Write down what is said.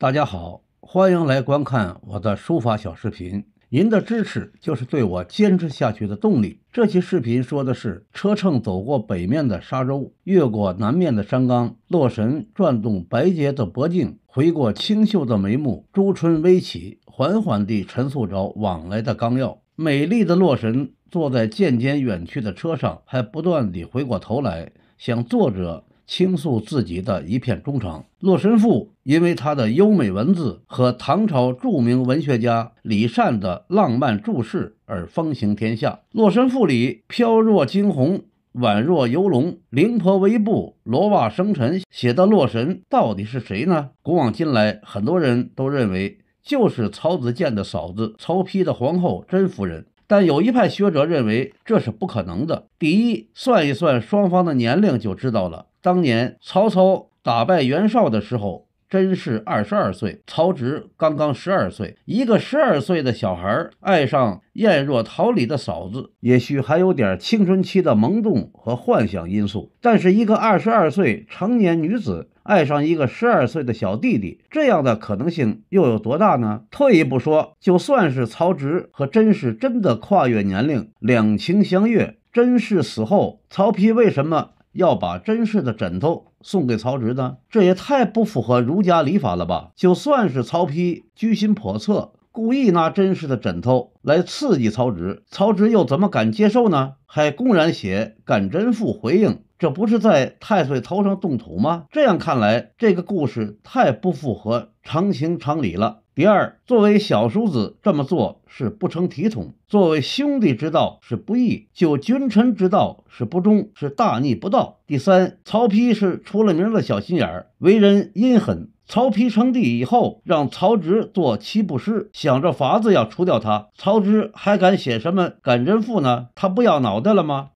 大家好，欢迎来观看我的书法小视频。您的支持就是对我坚持下去的动力。这期视频说的是车乘走过北面的沙洲，越过南面的山冈，洛神转动白洁的脖颈，回过清秀的眉目，朱唇微启，缓缓地陈述着往来的纲要。美丽的洛神坐在渐渐远去的车上，还不断地回过头来向作者。倾诉自己的一片忠诚，《洛神赋》因为它的优美文字和唐朝著名文学家李善的浪漫注释而风行天下。《洛神赋》里“飘若惊鸿，婉若游龙，凌波微步，罗袜生尘”，写的洛神到底是谁呢？古往今来，很多人都认为就是曹子建的嫂子曹丕的皇后甄夫人，但有一派学者认为这是不可能的。第一，算一算双方的年龄就知道了。当年曹操打败袁绍的时候，甄氏二十二岁，曹植刚刚十二岁。一个十二岁的小孩爱上艳若桃李的嫂子，也许还有点青春期的懵懂和幻想因素。但是，一个二十二岁成年女子爱上一个十二岁的小弟弟，这样的可能性又有多大呢？退一步说，就算是曹植和甄氏真的跨越年龄，两情相悦，甄氏死后，曹丕为什么？要把甄氏的枕头送给曹植呢？这也太不符合儒家礼法了吧！就算是曹丕居心叵测。故意拿真实的枕头来刺激曹植，曹植又怎么敢接受呢？还公然写《感真赋》回应，这不是在太岁头上动土吗？这样看来，这个故事太不符合常情常理了。第二，作为小叔子这么做是不成体统，作为兄弟之道是不义，就君臣之道是不忠，是大逆不道。第三，曹丕是出了名的小心眼儿，为人阴狠。曹丕称帝以后，让曹植做七步诗，想着法子要除掉他。曹植还敢写什么《感人赋》呢？他不要脑袋了吗？